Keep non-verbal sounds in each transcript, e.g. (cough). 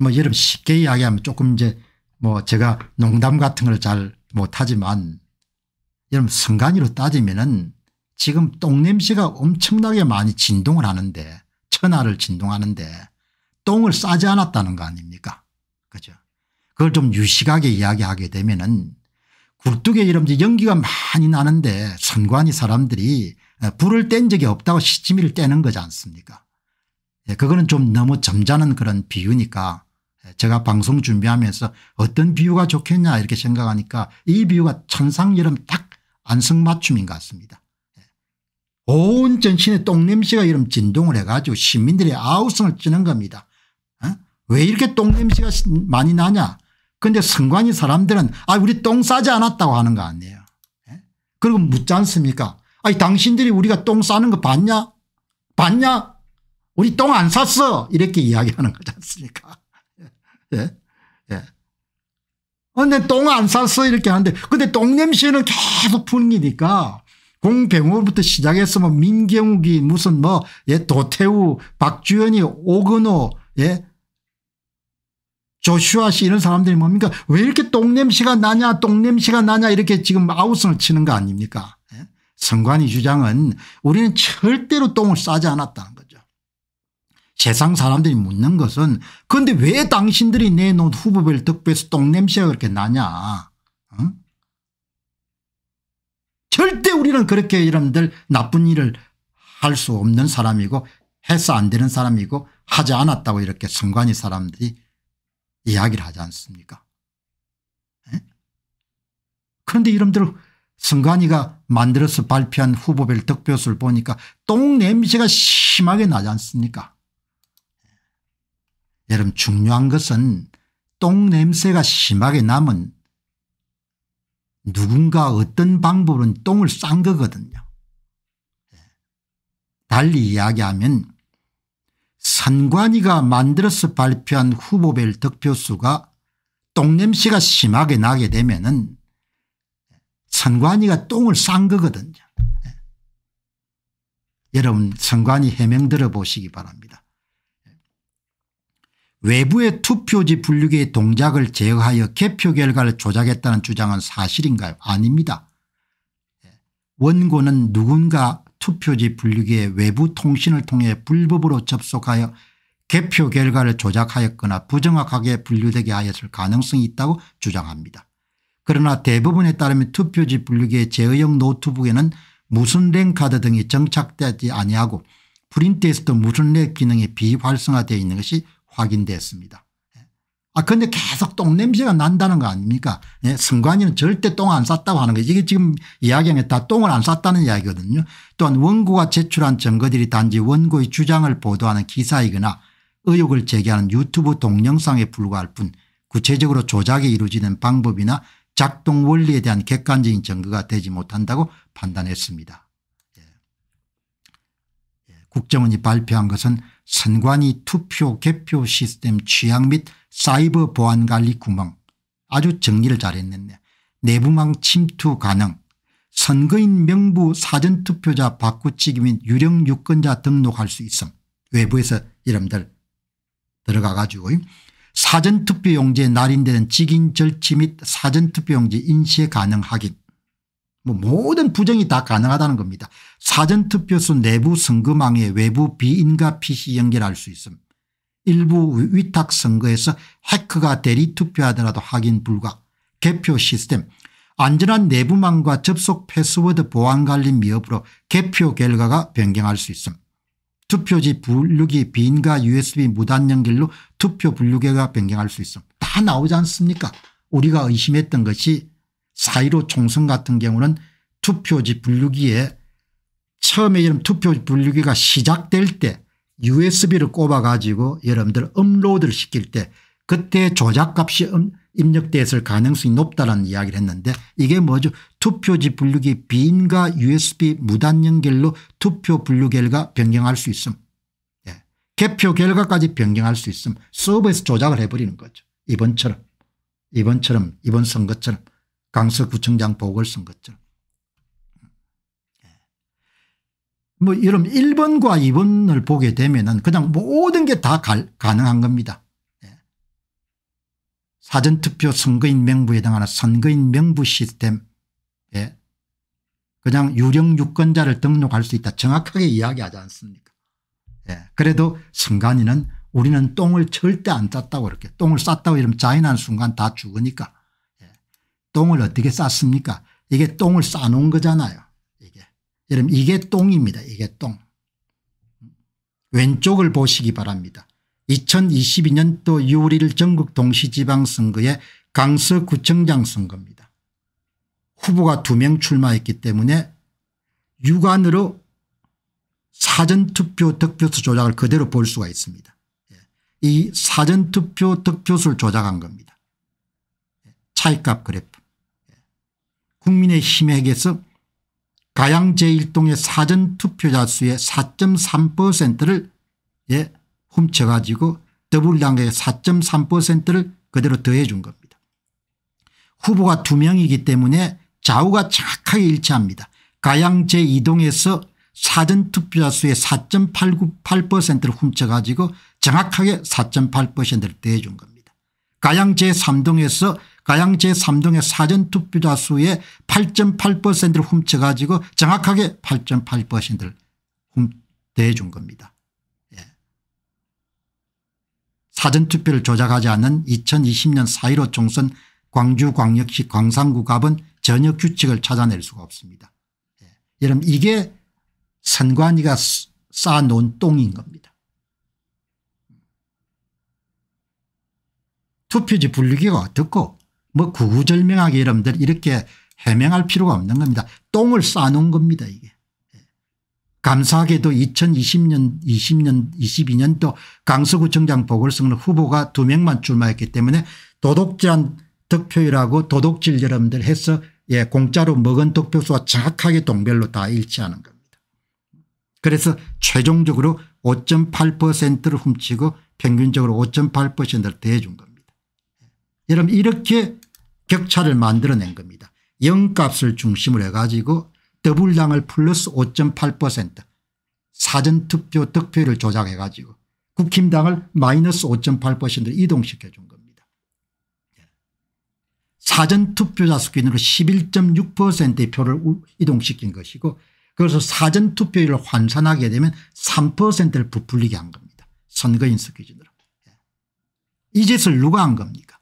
뭐 여러분 쉽게 이야기하면 조금 이제 뭐 제가 농담 같은 걸 잘 못하지만 여러분 성간이로 따지면은 지금 똥냄새가 엄청나게 많이 진동을 하는데 천하를 진동하는데 똥을 싸지 않았다는 거 아닙니까 그죠 그걸 좀 유식하게 이야기하게 되면은 굴뚝에 이런 연기가 많이 나는데 선관위 사람들이 불을 뗀 적이 없다고 시치미를 떼는 거지 않습니까 예, 그거는 좀 너무 점잖은 그런 비유니까 제가 방송 준비하면서 어떤 비유가 좋겠냐 이렇게 생각하니까 이 비유가 천상여름 딱 안성맞춤인 것 같습니다. 온 예. 전신에 똥냄새가 이런 진동을 해가지고 시민들의 아우성을 찌는 겁니다. 어? 왜 이렇게 똥냄새가 많이 나냐 근데 성관이 사람들은 아 우리 똥 싸지 않았다고 하는 거 아니에요. 예? 그리고 묻지 않습니까 아니 당신들이 우리가 똥 싸는 거 봤냐 봤냐 우리 똥 안 샀어 이렇게 이야기하는 거지 않습니까 예. 예. 어, 근데 똥안 쌌어 이렇게 하는데 근데 똥 냄새는 계속 풍기니까 공병호부터 시작해서 뭐 민경욱이 무슨 뭐 예, 도태우 박주연이 오근호 예 조슈아 씨 이런 사람들이 뭡니까 왜 이렇게 똥냄새가 나냐 똥냄새가 나냐 이렇게 지금 아우성을 치는 거 아닙니까 예? 성관이 주장은 우리는 절대로 똥을 싸지 않았다는 거 세상 사람들이 묻는 것은 그런데 왜 당신들이 내놓은 후보별 득표에서 똥냄새가 그렇게 나냐. 응? 절대 우리는 그렇게 여러분들 나쁜 일을 할 수 없는 사람이고 해서 안 되는 사람이고 하지 않았다고 이렇게 선관위 사람들이 이야기를 하지 않습니까 에? 예? 그런데 여러분들 선관위가 만들어서 발표한 후보별 득표수를 보니까 똥냄새가 심하게 나지 않습니까 여러분 중요한 것은 똥냄새가 심하게 나면 누군가 어떤 방법은 똥을 싼 거거든요. 예. 달리 이야기하면 선관위가 만들어서 발표한 후보별 득표수가 똥냄새가 심하게 나게 되면 은 선관위가 똥을 싼 거거든요. 예. 여러분 선관위 해명 들어보시기 바랍니다. 외부의 투표지 분류기의 동작을 제어하여 개표 결과를 조작했다는 주장은 사실인가요 아닙니다. 원고는 누군가 투표지 분류기의 외부 통신을 통해 불법으로 접속하여 개표 결과를 조작하였거나 부정확하게 분류되게 하였을 가능성이 있다고 주장합니다. 그러나 대부분에 따르면 투표지 분류기의 제어형 노트북에는 무순랭 카드 등이 정착되지 아니하고 프린트에서도 무순랭 기능이 비활성화되어 있는 것이 확인됐습니다. 아, 근데 계속 똥 냄새가 난다는 거 아닙니까? 예, 성관이는 절대 똥 안 쌌다고 하는 거지. 이게 지금 이야기하는 게다 똥을 안 쌌다는 이야기거든요. 또한 원고가 제출한 증거들이 단지 원고의 주장을 보도하는 기사이거나 의혹을 제기하는 유튜브 동영상에 불과할 뿐 구체적으로 조작이 이루어지는 방법이나 작동 원리에 대한 객관적인 증거가 되지 못한다고 판단했습니다. 국정원이 발표한 것은 선관위 투표 개표 시스템 취향및 사이버 보안 관리 구멍 아주 정리를 잘했는데 내부망 침투 가능 선거인 명부 사전투표자 바꾸치기 및 유령 유권자 등록할 수 있음 외부에서 이름들 들어가 가지고 사전투표용지에 날인되는 직인 절취 및 사전투표용지 인쇄 가능 하기 뭐 모든 부정이 다 가능하다는 겁니다. 사전투표소 내부 선거망의 외부 비인가 PC 연결할 수있음 일부 위탁 선거에서 해커가 대리 투표하더라도 확인 불가 개표 시스템 안전한 내부망과 접속 패스워드 보안 관리 미흡으로 개표 결과가 변경할 수 있음. 투표지 분류기 비인가 usb 무단 연결로 투표 분류계가 변경할 수 있음. 다 나오지 않습니까 우리가 의심했던 것이 4.15 총선 같은 경우는 투표지 분류기에 처음에 여러 투표지 분류기가 시작될 때 usb를 꼽아 가지고 여러분들 업로드를 시킬 때 그때 조작값이 음, 입력됐을 가능성이 높다는 이야기를 했는데 이게 뭐죠 투표지 분류기 빈과 usb 무단 연결로 투표 분류 결과 변경할 수 있음 예. 개표 결과까지 변경할 수 있음 서버에서 조작을 해버리는 거죠 이번처럼 이번처럼 이번 선거처럼 강서구청장 보궐선거죠. 예. 뭐 이런 1번과 2번을 보게 되면은 그냥 모든 게 다 가능한 겁니다. 예. 사전투표 선거인 명부에 해당하는 선거인 명부 시스템 예. 그냥 유령 유권자를 등록할 수 있다 정확하게 이야기하지 않습니까 예. 그래도 선관위는 우리는 똥을 절대 안 쌌다고 이렇게 똥을 쌌다고 이러면 자인한 순간 다 죽으니까 똥을 어떻게 쌌습니까 이게 똥을 싸놓은 거잖아요 이게 여러분 이게 똥입니다 이게 똥 왼쪽을 보시기 바랍니다 2022년도 6월 1일 전국 동시지방선거에 강서구청장 선거입니다 후보가 두 명 출마했기 때문에 육안으로 사전투표 득표수 조작을 그대로 볼 수가 있습니다 예. 이 사전투표 득표수를 조작한 겁니다. 예. 차이값 그래프. 국민의힘에게서 가양 제1동의 사전투표자 수의 4.3%를 예, 훔쳐가지고 더불당의 4.3%를 그대로 더해 준 겁니다. 후보가 2명이기 때문에 좌우가 정확하게 일치합니다. 가양 제2동에서 사전투표자 수의 4.898%를 훔쳐가지고 정확하게 4.8%를 더해 준 겁니다. 가양 제3동에서 가양 제3동의 사전투표자 수의 8.8%를 훔쳐가지고 정확하게 8.8%를 대준 겁니다. 예. 사전투표를 조작하지 않은 2020년 4.15 총선 광주광역시 광산구갑은 전혀 규칙을 찾아낼 수가 없습니다. 예. 여러분 이게 선관위가 쌓아놓은 똥인 겁니다. 투표지 분류기가 어떻고 뭐 구구절명하게 여러분들 이렇게 해명할 필요가 없는 겁니다. 똥을 싸놓은 겁니다 이게. 예. 감사하게도 2020년 20년 22년도 강서구청장 보궐선거 후보가 두 명만 출마했기 때문에 도덕제한 득표율하고 도덕질 여러분들 해서 예 공짜로 먹은 득표수와 정확하게 동별로 다 일치하는 겁니다. 그래서 최종적으로 5.8%를 훔치고 평균적으로 5.8%를 대해준 겁니다. 여러분 이렇게 격차를 만들어낸 겁니다. 0값을 중심으로 해가지고 더블당을 플러스 5.8% 사전투표 득표율 조작해가지고 국힘당을 마이너스 5.8%로 이동시켜 준 겁니다. 사전투표자 수 기준으로 11.6%의 표를 이동시킨 것이고 그래서 사전투표율을 환산하게 되면 3%를 부풀리게 한 겁니다. 선거인 수 기준으로. 예. 이 짓을 누가 한 겁니까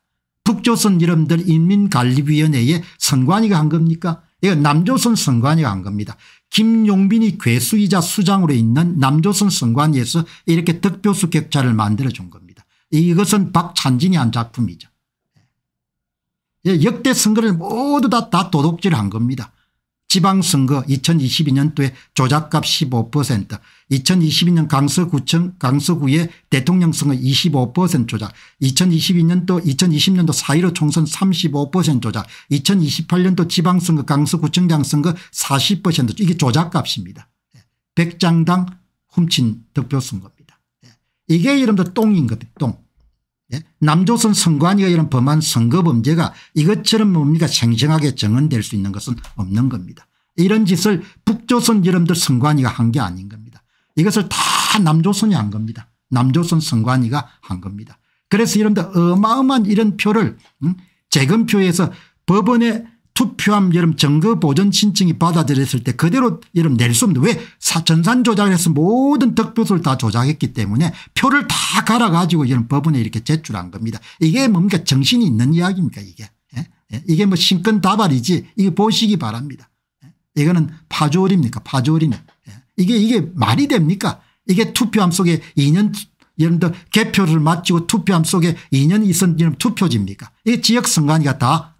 북조선 이름들 인민관리위원회에 선관위가 한 겁니까 이건 남조선 선관위가 한 겁니다. 김용빈이 괴수이자 수장으로 있는 남조선 선관위에서 이렇게 득표수 격차를 만들어준 겁니다. 이것은 박찬진이 한 작품이죠. 예, 역대 선거를 모두 다, 다 도둑질한 겁니다. 지방선거 2022년도에 조작값 15% 2022년 강서구청 강서구의 대통령선거 25% 조작 2022년도 2020년도 4.15 총선 35% 조작 2028년도 지방선거 강서구청장 선거 40% 이게 조작값입니다. 100장당 예, 훔친 득표 쓴 겁니다. 예, 이게 여러분들 똥인 겁니다. 똥. 예? 남조선 선관위가 이런 범한 선거범죄가 이것처럼 뭡니까 생생하게 증언될수 있는 것은 없는 겁니다. 이런 짓을 북조선 여러분들 선관위가 한 게 아닌 겁니다. 이것을 다 남조선이 한 겁니다. 남조선 선관위가 한 겁니다. 그래서 여러분들 어마어마한 이런 표를 음? 재검표에서 법원에 투표함 여름 증거 보전 신청이 받아들였을 때 그대로 여름 낼수 없는데 왜 사천산 조작을 해서 모든 득표수를 다 조작했기 때문에 표를 다 갈아가지고 여름 법원에 이렇게 제출한 겁니다. 이게 뭡니까 정신이 있는 이야기입니까 이게. 예? 예? 이게 뭐 신권 다발이지 이거 보시기 바랍니다. 예? 이거는 파조올입니까 파조올이네. 예? 이게 이게 말이 됩니까 이게 투표함 속에 2년 여러분들 개표를 마치고 투표함 속에 2년 있었던 투표지입니까 이게 지역 선관위가 다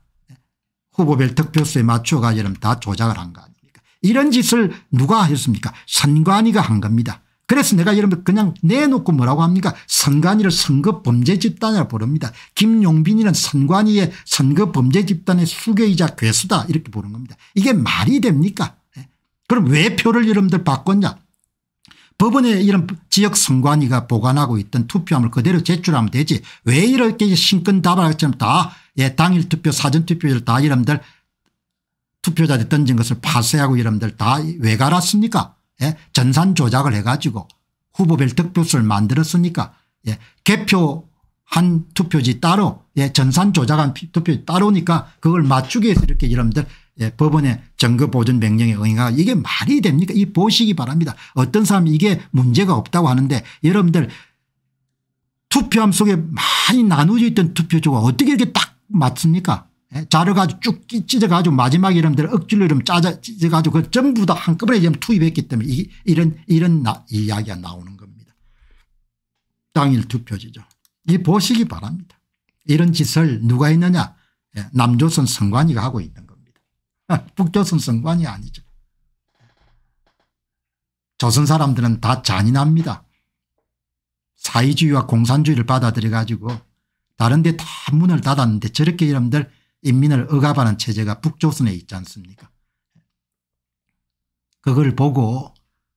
후보별 득표수에 맞춰가 여러다 조작을 한 거 아닙니까 이런 짓을 누가 하셨습니까 선관위가 한 겁니다. 그래서 내가 여러분 그냥 내놓고 뭐라고 합니까 선관위를 선거 범죄 집단이라 부릅니다. 김용빈이는 선관위의 선거 범죄 집단의 수괴이자 괴수다 이렇게 보는 겁니다. 이게 말이 됩니까 예. 그럼 왜 표를 여러분들 바꿨냐 법원에 이런 지역 선관위가 보관하고 있던 투표함을 그대로 제출하면 되지 왜 이렇게 신근 다발처럼 다 예, 당일 투표 사전 투표를 다 여러분들 투표자들 던진 것을 파쇄하고 여러분들 다 왜 갈았습니까 예? 전산 조작을 해가지고 후보별 득표수를 만들었으니까 예. 개표한 투표지 따로 예. 전산 조작한 투표지 따로니까 그걸 맞추기 위해서 이렇게 여러분들 예, 법원의 증거보존 명령에 응해가 이게 말이 됩니까 이 보시기 바랍니다. 어떤 사람이 이게 문제가 없다고 하는데 여러분들 투표함 속에 많이 나누어져 있던 투표조가 어떻게 이렇게 딱 맞습니까 예, 자료 가지고 쭉 찢어 가지고 마지막 여러분들 억지로 이러 짜져 찢어 가지고 그 전부 다 한꺼번에 지금 투입했기 때문에 이, 이런 이런 나, 이야기가 나오는 겁니다. 당일 투표지죠. 이 보시기 바랍니다. 이런 짓을 누가 했느냐 예, 남조선 선관위가 하고 있는 (laughs) 북조선 선관이 아니죠. 조선 사람들은 다 잔인합니다. 사회주의와 공산주의를 받아들여 가지고 다른 데 다 문을 닫았는데 저렇게 여러분들 인민을 억압하는 체제가 북조선에 있지 않습니까 그걸 보고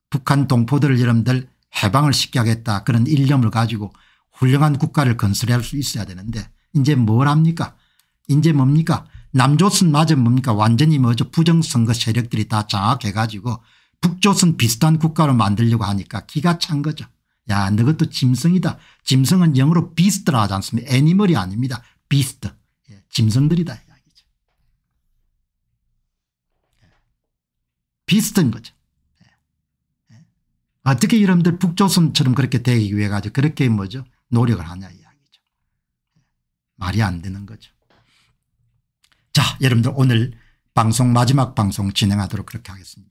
북한 동포들을 여러분들 해방을 시켜야겠다 그런 일념을 가지고 훌륭한 국가를 건설할 수 있어야 되는데 이제 뭘 합니까 이제 뭡니까 남조선 맞은 뭡니까 완전히 뭐죠 부정선거 세력들이 다 장악해 가지고 북조선 비슷한 국가를 만들려고 하니까 기가 찬 거죠. 야 너것도 짐승이다. 짐승은 영어로 비스트라 하지 않습니까 애니멀이 아닙니다. 비스트. 예, 짐승들이다. 이야기죠. 비슷한 예. 거죠. 예. 예. 어떻게 여러분들 북조선처럼 그렇게 되기 위해 가지고 그렇게 뭐죠 노력을 하냐 이야기죠. 예. 말이 안 되는 거죠. 자 여러분들 오늘 방송 마지막 방송 진행하도록 그렇게 하겠습니다.